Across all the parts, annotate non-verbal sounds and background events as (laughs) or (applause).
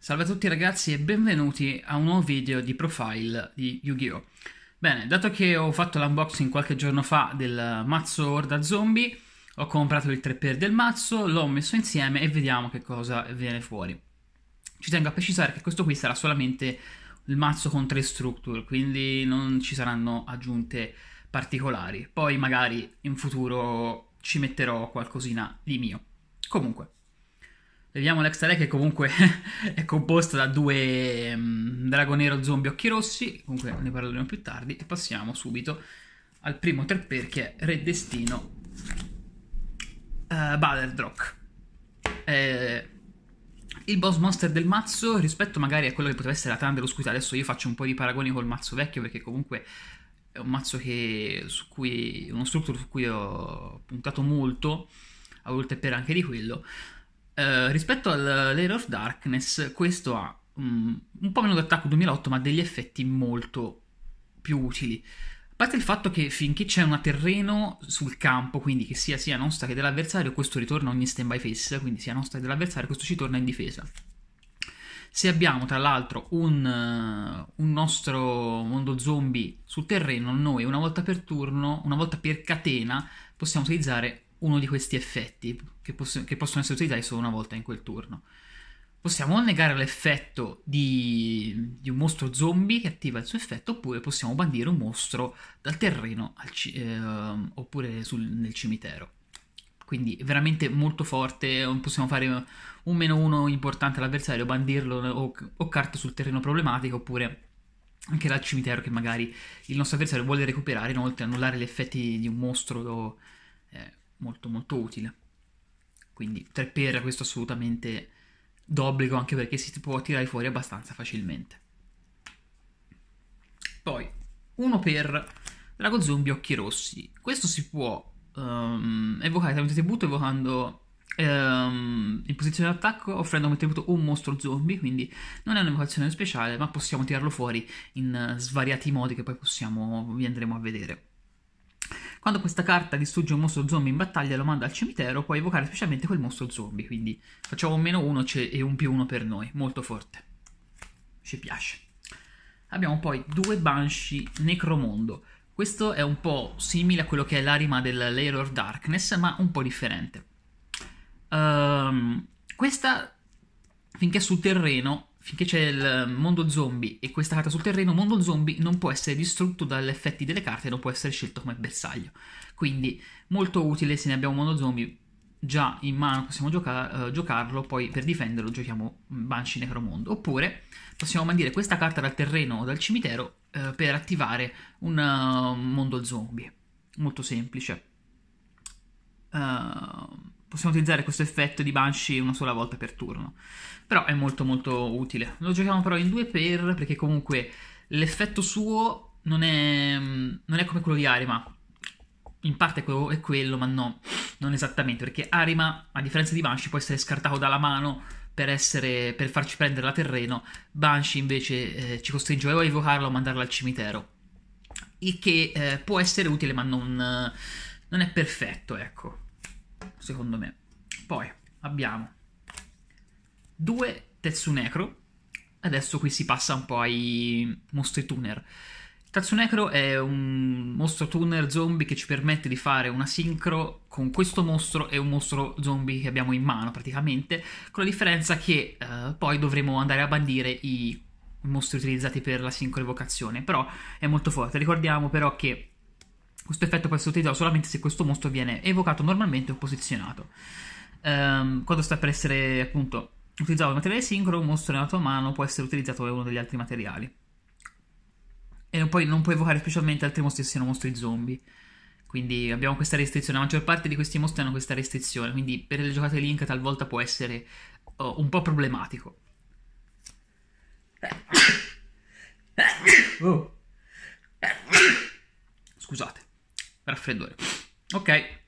Salve a tutti ragazzi e benvenuti a un nuovo video di profile di Yu-Gi-Oh! Bene, dato che ho fatto l'unboxing qualche giorno fa del mazzo Horda Zombie, ho comprato il 3x del mazzo, l'ho messo insieme e vediamo che cosa viene fuori. Ci tengo a precisare che questo qui sarà solamente il mazzo con tre structure, quindi non ci saranno aggiunte particolari. Poi magari in futuro ci metterò qualcosina di mio. Comunque, Vediamo l'extra che comunque (laughs) è composta da due um, mm, drago nero zombie occhi rossi, comunque ne parleremo più tardi e passiamo subito al primo trapper che è Red Destino uh, Baderdrock. Eh, il boss monster del mazzo rispetto magari a quello che poteva essere la Thunder Oscurità, adesso io faccio un po' di paragoni col mazzo vecchio perché comunque è un mazzo che, su cui, uno strutturo su cui ho puntato molto, avevo il trapper anche di quello eh, rispetto al Layer of Darkness, questo ha um, un po' meno d'attacco 2008, ma degli effetti molto più utili. A parte il fatto che finché c'è un terreno sul campo, quindi che sia sia nostra che dell'avversario, questo ritorna ogni stand-by face, quindi sia nostra che dell'avversario, questo ci torna in difesa. Se abbiamo tra l'altro un, eh, un, nostro mondo zombie sul terreno, noi una volta per turno, una volta per catena, possiamo utilizzare uno di questi effetti che, poss- che possono essere utilizzati solo una volta in quel turno. Possiamo negare l'effetto di, di, un mostro zombie che attiva il suo effetto, oppure possiamo bandire un mostro dal terreno ci- eh, oppure sul, nel cimitero. Quindi veramente molto forte, possiamo fare un meno uno importante all'avversario, bandirlo o, o carta sul terreno problematico, oppure anche dal cimitero che magari il nostro avversario vuole recuperare, inoltre annullare gli effetti di un mostro eh, molto molto utile. Quindi 3 per questo assolutamente d'obbligo anche perché si può tirare fuori abbastanza facilmente. Poi 1 per Drago Zombie Occhi Rossi. Questo si può um, evocare tramite tributo evocando um, in posizione d'attacco offrendo come tributo un mostro zombie, quindi non è un'evocazione speciale ma possiamo tirarlo fuori in svariati modi che poi possiamo, vi andremo a vedere. Quando questa carta distrugge un mostro zombie in battaglia lo manda al cimitero, puoi evocare specialmente quel mostro zombie. Quindi facciamo un meno 1 e un più 1 per noi. Molto forte. Ci piace. Abbiamo poi due Banshee Necromondo. Questo è un po' simile a quello che è l'arima del Layer of Darkness, ma un po' differente. Um, questa, finché sul terreno, finché c'è il mondo zombie e questa carta sul terreno, mondo zombie non può essere distrutto dagli effetti delle carte, non può essere scelto come bersaglio. Quindi molto utile se ne abbiamo mondo zombie già in mano, possiamo gioca- uh, giocarlo, poi per difenderlo giochiamo Banshee Necromondo. Oppure possiamo mandare questa carta dal terreno o dal cimitero uh, per attivare un uh, mondo zombie. Molto semplice. Uh, possiamo utilizzare questo effetto di Banshee una sola volta per turno. Però è molto molto utile. Lo giochiamo però in due per perché comunque l'effetto suo non è, mm, non è come quello di Arima. In parte è quello, è quello, ma no, non esattamente, perché Arima, a differenza di Banshee, può essere scartato dalla mano per, essere, per farci prendere la terreno. Banshee invece eh, ci costringe o a evocarla o a mandarla al cimitero. Il che eh, può essere utile, ma non, eh, non è perfetto, ecco secondo me. Poi abbiamo due Tetsunecro. Adesso qui si passa un po' ai mostri tuner. Tatsunecro è un mostro tuner zombie che ci permette di fare una sincro con questo mostro e un mostro zombie che abbiamo in mano praticamente, con la differenza che eh, poi dovremo andare a bandire i mostri utilizzati per la sincro evocazione, però è molto forte. Ricordiamo però che questo effetto può essere utilizzato solamente se questo mostro viene evocato normalmente o posizionato. Um, quando sta per essere appunto utilizzato un materiale sincro, un mostro nella tua mano può essere utilizzato come uno degli altri materiali. E poi non puoi evocare specialmente altri mostri se siano mostri zombie. Quindi abbiamo questa restrizione. La maggior parte di questi mostri hanno questa restrizione. Quindi per le giocate Link talvolta può essere oh, un po' problematico. (coughs) Oh. Scusate raffreddore. Ok,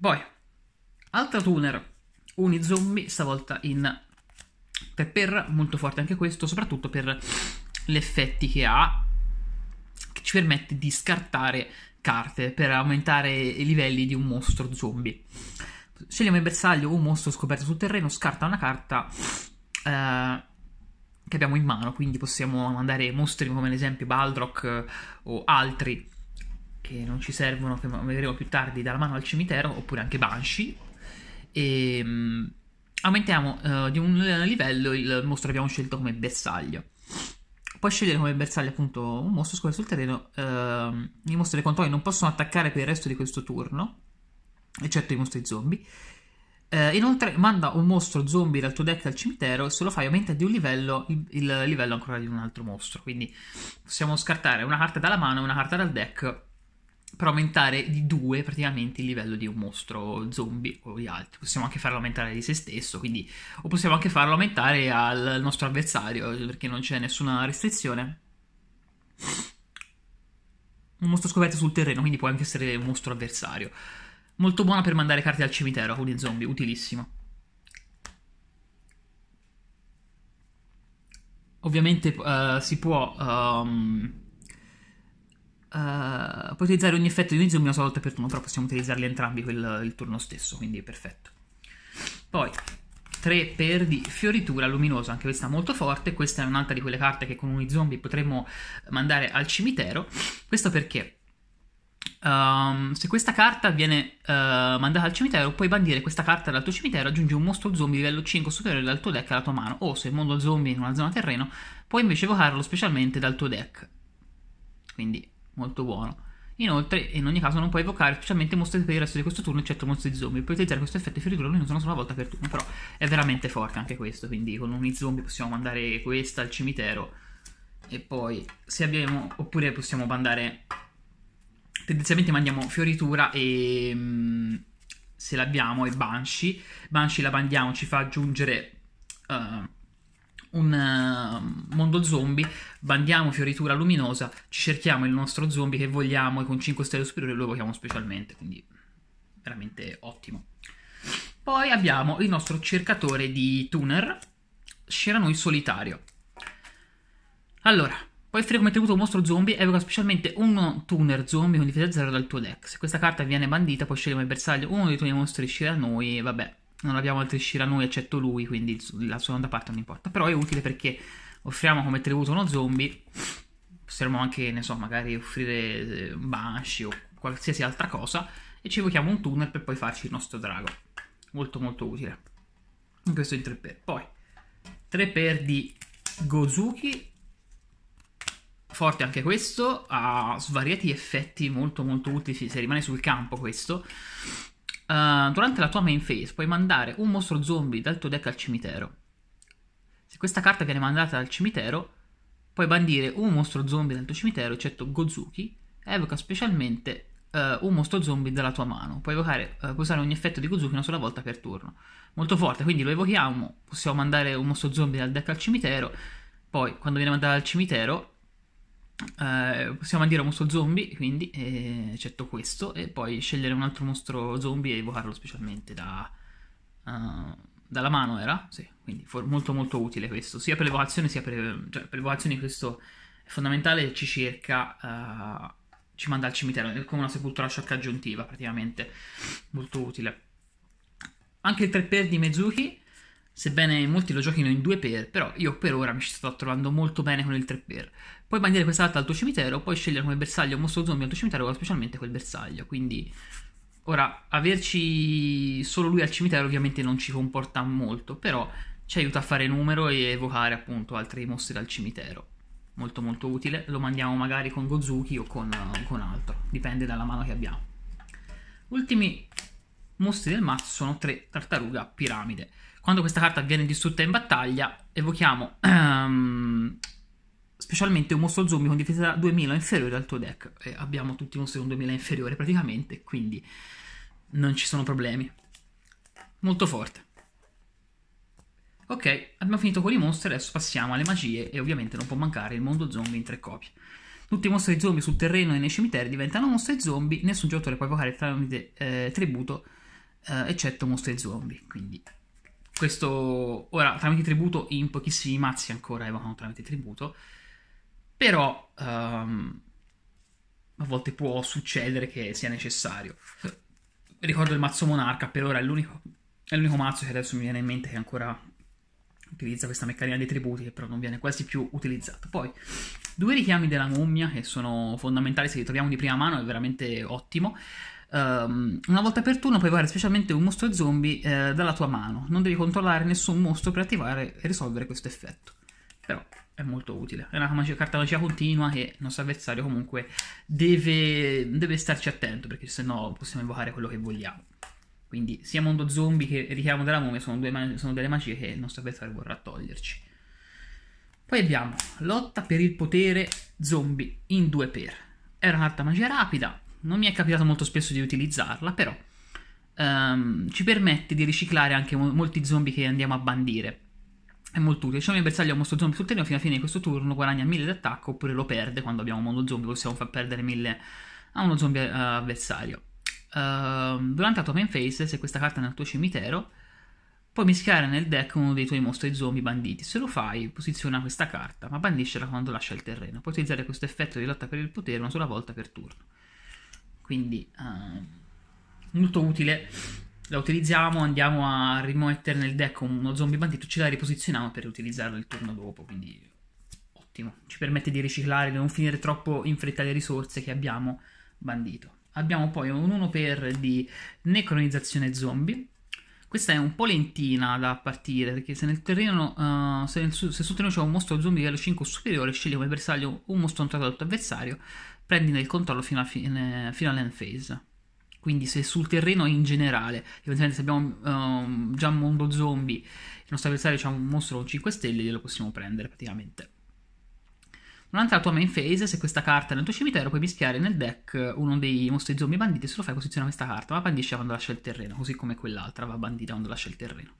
poi altra tuner, uni zombie, stavolta in Pepper, molto forte anche questo, soprattutto per gli effetti che ha, che ci permette di scartare carte per aumentare i livelli di un mostro zombie. Scegliamo il bersaglio un mostro scoperto sul terreno, scarta una carta eh, che abbiamo in mano, quindi possiamo mandare mostri come ad esempio Baldrock eh, o altri che non ci servono, che vedremo più tardi, dalla mano al cimitero, oppure anche Banshee. E, ehm, aumentiamo uh, di un livello il mostro che abbiamo scelto come bersaglio. Puoi scegliere come bersaglio appunto un mostro scuola sul terreno. Uh, I mostri che controlli non possono attaccare per il resto di questo turno, eccetto i mostri zombie. Uh, inoltre manda un mostro zombie dal tuo deck al cimitero e se lo fai aumenta di un livello il, il livello ancora di un altro mostro. Quindi possiamo scartare una carta dalla mano e una carta dal deck per aumentare di 2 praticamente il livello di un mostro zombie o di altri. Possiamo anche farlo aumentare di se stesso, quindi, o possiamo anche farlo aumentare al nostro avversario, perché non c'è nessuna restrizione. Un mostro scoperto sul terreno, quindi può anche essere un mostro avversario. Molto buona per mandare carte al cimitero, con i zombie, utilissimo. Ovviamente uh, si può... Um eh, puoi utilizzare ogni effetto di zoom una sola volta per turno, però possiamo utilizzarli entrambi quel, il turno stesso, quindi è perfetto. Poi 3 per di fioritura luminosa, anche questa molto forte, questa è un'altra di quelle carte che con un zombie potremmo mandare al cimitero. Questo perché Um, se questa carta viene uh, mandata al cimitero, puoi bandire questa carta dal tuo cimitero, aggiungi un mostro zombie livello 5 superiore dal tuo deck alla tua mano, o se il mondo zombie in una zona terreno, puoi invece evocarlo specialmente dal tuo deck. Quindi molto buono. Inoltre, in ogni caso, non puoi evocare specialmente mostri per il resto di questo turno, eccetto mostri zombie. Puoi utilizzare questo effetto di fioritura non sono solo una volta per turno, però è veramente forte anche questo. Quindi, con un zombie possiamo mandare questa al cimitero. E poi, se abbiamo, oppure possiamo mandare. Tendenzialmente mandiamo Fioritura e. Mm, se l'abbiamo, e Banshee. Banshee la bandiamo, ci fa aggiungere. Uh, un eh, mondo zombie, bandiamo fioritura luminosa, ci cerchiamo il nostro zombie che vogliamo e con 5 stelle superiori lo evochiamo specialmente, quindi veramente ottimo. Poi abbiamo il nostro cercatore di tuner, noi solitario. Allora, puoi essere come tributo un mostro zombie, evoca specialmente uno tuner zombie con difesa 0 dal tuo deck. Se questa carta viene bandita, puoi scegliere come bersaglio uno dei tuoi mostri noi, vabbè, non abbiamo altri Shira noi eccetto lui, quindi la seconda parte non importa. Però è utile perché offriamo come tributo uno zombie, possiamo anche, ne so, magari offrire un eh, Banshee o qualsiasi altra cosa, e ci evochiamo un tunnel per poi farci il nostro drago. Molto molto utile. In Questo in 3x. Poi, 3x di Gozuki, forte anche questo, ha svariati effetti molto molto utili se rimane sul campo questo. Uh, durante la tua main phase puoi mandare un mostro zombie dal tuo deck al cimitero. Se questa carta viene mandata dal cimitero, puoi bandire un mostro zombie dal tuo cimitero, eccetto Gozuki, e evoca specialmente uh, un mostro zombie dalla tua mano. Puoi, evocare, uh, usare ogni effetto di Gozuki una sola volta per turno. Molto forte, quindi lo evochiamo, possiamo mandare un mostro zombie dal deck al cimitero, poi quando viene mandato dal cimitero Uh, possiamo mandare un mostro zombie, quindi eccetto eh, questo, e poi scegliere un altro mostro zombie e evocarlo specialmente da, uh, dalla mano era, sì, quindi for- molto molto utile questo, sia per l'evocazione sia per... Cioè, per l'evocazione questo è fondamentale, ci cerca, uh, ci manda al cimitero, è come una sepoltura shock aggiuntiva praticamente, molto utile. Anche il 3x di Mezuki, sebbene molti lo giochino in 2x, però io per ora mi sto trovando molto bene con il 3x. Puoi mandare questa data al tuo cimitero, puoi scegliere come bersaglio un mostro zombie al tuo cimitero, specialmente quel bersaglio. Quindi, ora, averci solo lui al cimitero ovviamente non ci comporta molto, però ci aiuta a fare numero e evocare appunto altri mostri dal cimitero. Molto molto utile, lo mandiamo magari con Gozuki o con, con altro, dipende dalla mano che abbiamo. Ultimi mostri del mazzo sono tre tartaruga piramide. Quando questa carta viene distrutta in battaglia, evochiamo (clears throat) ehm, specialmente un mostro zombie con difesa 2000 inferiore al tuo deck. E abbiamo tutti i mostri con 2000 inferiore praticamente, quindi non ci sono problemi. Molto forte. Ok, abbiamo finito con i mostri, adesso passiamo alle magie e ovviamente non può mancare il mondo zombie in tre copie. Tutti i mostri zombie sul terreno e nei cimiteri diventano mostri zombie, nessun giocatore può evocare tramite eh, tributo, eh, eccetto mostri zombie. Quindi questo... Ora, tramite tributo in pochissimi mazzi ancora evocano tramite tributo, però um, a volte può succedere che sia necessario. Ricordo il mazzo monarca, per ora è l'unico, è l'unico mazzo che adesso mi viene in mente che ancora utilizza questa meccanica dei tributi che però non viene quasi più utilizzato. Poi due richiami della mummia che sono fondamentali se li troviamo di prima mano è veramente ottimo. Um, una volta per turno puoi fare specialmente un mostro zombie eh, dalla tua mano, non devi controllare nessun mostro per attivare e risolvere questo effetto. Però è molto utile. È una carta magia continua che il nostro avversario comunque deve, deve starci attento perché se no possiamo invocare quello che vogliamo. Quindi sia mondo zombie che richiamo della mummia sono, due, sono delle magie che il nostro avversario vorrà toglierci. Poi abbiamo lotta per il potere zombie in 2 per. È una carta magia rapida, non mi è capitato molto spesso di utilizzarla, però um, ci permette di riciclare anche molti zombie che andiamo a bandire è molto utile. Diciamo il bersaglio a un mostro zombie sul terreno, fino alla fine di questo turno guadagna 1000 d'attacco oppure lo perde. Quando abbiamo un mondo zombie possiamo far perdere 1000 a uno zombie uh, avversario. Uh, durante la tua main phase, se questa carta è nel tuo cimitero, puoi mischiare nel deck uno dei tuoi mostri zombie banditi. Se lo fai, posiziona questa carta, ma bandiscela quando lascia il terreno. Puoi utilizzare questo effetto di lotta per il potere una sola volta per turno. Quindi, uh, molto utile la utilizziamo, andiamo a rimettere nel deck uno zombie bandito, ce la riposizioniamo per utilizzarlo il turno dopo, quindi ottimo. Ci permette di riciclare, di non finire troppo in fretta le risorse che abbiamo bandito. Abbiamo poi un 1 per di necronizzazione zombie. Questa è un po' lentina da partire, perché se nel terreno, uh, se, nel, se, sul terreno c'è un mostro zombie livello 5 o superiore, scegli come bersaglio un mostro entrato dal tuo avversario, prendi nel controllo fino, a fine, fino all'end phase. Quindi se sul terreno in generale, se abbiamo um, già un mondo zombie, il nostro avversario ha un mostro con 5 stelle, glielo possiamo prendere praticamente. Durante la tua main phase, se questa carta è nel tuo cimitero, puoi mischiare nel deck uno dei mostri zombie banditi. Se lo fai, posiziona questa carta. Va bandisce quando lascia il terreno, così come quell'altra va bandita quando lascia il terreno.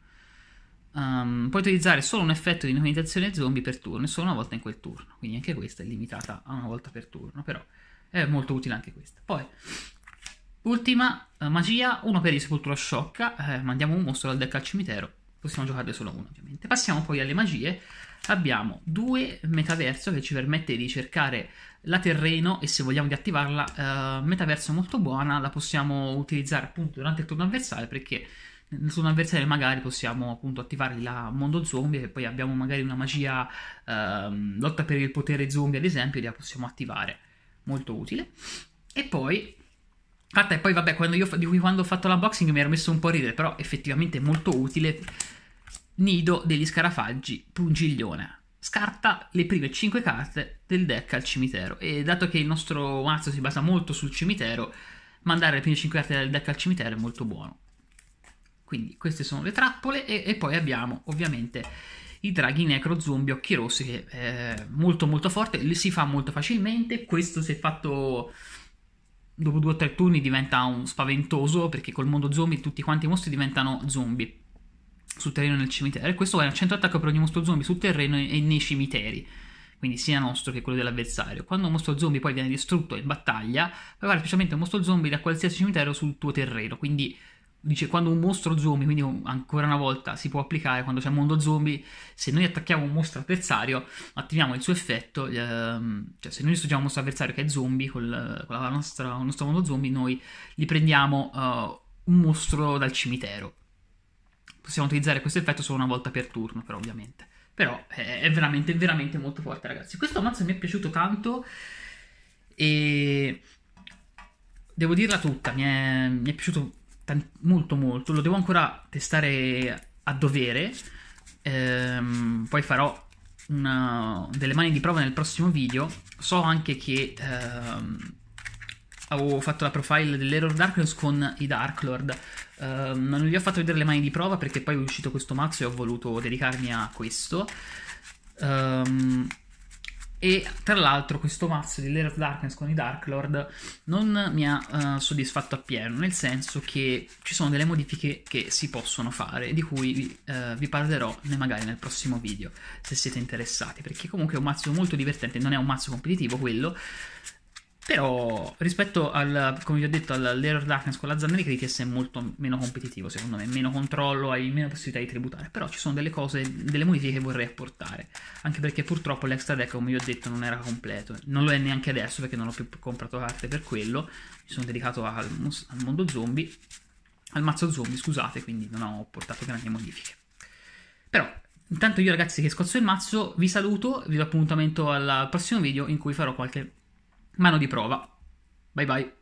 Um, puoi utilizzare solo un effetto di inondazione zombie per turno e solo una volta in quel turno. Quindi anche questa è limitata a una volta per turno, però è molto utile anche questa. Poi, Ultima eh, magia, uno per i sepoltura sciocca, eh, mandiamo un mostro dal deck al cimitero, possiamo giocarne solo uno ovviamente. Passiamo poi alle magie, abbiamo due metaverso che ci permette di cercare la terreno e se vogliamo di attivarla, eh, metaverso molto buona, la possiamo utilizzare appunto durante il turno avversario perché nel turno avversario magari possiamo appunto attivare la mondo zombie e poi abbiamo magari una magia eh, lotta per il potere zombie ad esempio e la possiamo attivare, molto utile. E poi fatta e poi vabbè quando io, di cui quando ho fatto l'unboxing mi ero messo un po' a ridere però effettivamente molto utile nido degli scarafaggi pungiglione. scarta le prime 5 carte del deck al cimitero e dato che il nostro mazzo si basa molto sul cimitero mandare le prime 5 carte del deck al cimitero è molto buono quindi queste sono le trappole e, e poi abbiamo ovviamente i draghi necro zombie occhi rossi che è eh, molto molto forte si fa molto facilmente questo si è fatto dopo due o tre turni diventa un spaventoso perché col mondo zombie tutti quanti i mostri diventano zombie sul terreno nel cimitero. E questo è un centro attacco per ogni mostro zombie sul terreno e nei cimiteri. Quindi sia nostro che quello dell'avversario. Quando un mostro zombie poi viene distrutto in battaglia, puoi fare specialmente un mostro zombie da qualsiasi cimitero sul tuo terreno. Quindi dice quando un mostro zombie, quindi ancora una volta si può applicare quando c'è il mondo zombie, se noi attacchiamo un mostro avversario, attiviamo il suo effetto, ehm, cioè se noi distruggiamo un mostro avversario che è zombie, col, con la nostra, il nostro mondo zombie, noi gli prendiamo uh, un mostro dal cimitero. Possiamo utilizzare questo effetto solo una volta per turno, però ovviamente. Però è, è veramente, veramente molto forte, ragazzi. Questo mazzo mi è piaciuto tanto e... Devo dirla tutta, mi è, mi è piaciuto Tant- molto molto, lo devo ancora testare a dovere, ehm, poi farò una, delle mani di prova nel prossimo video. So anche che ehm, avevo fatto la profile dell'Error Darkness con i Darklord, ehm, non vi ho fatto vedere le mani di prova perché poi è uscito questo mazzo e ho voluto dedicarmi a questo. Ehm, e tra l'altro questo mazzo di Layer of Darkness con i Dark Lord non mi ha uh, soddisfatto appieno, nel senso che ci sono delle modifiche che si possono fare, di cui uh, vi parlerò magari nel prossimo video, se siete interessati, perché comunque è un mazzo molto divertente, non è un mazzo competitivo quello, però rispetto al, come vi ho detto, all'Layer of Darkness con la zanna di Critias è molto meno competitivo, secondo me, meno controllo, hai meno possibilità di tributare. Però ci sono delle cose, delle modifiche che vorrei apportare. Anche perché purtroppo l'extra deck, come vi ho detto, non era completo. Non lo è neanche adesso perché non ho più comprato carte per quello. Mi sono dedicato al, al mondo zombie, al mazzo zombie, scusate, quindi non ho portato grandi modifiche. Però Intanto io ragazzi che scozzo il mazzo vi saluto, vi do appuntamento al prossimo video in cui farò qualche Mano di prova. Bye bye.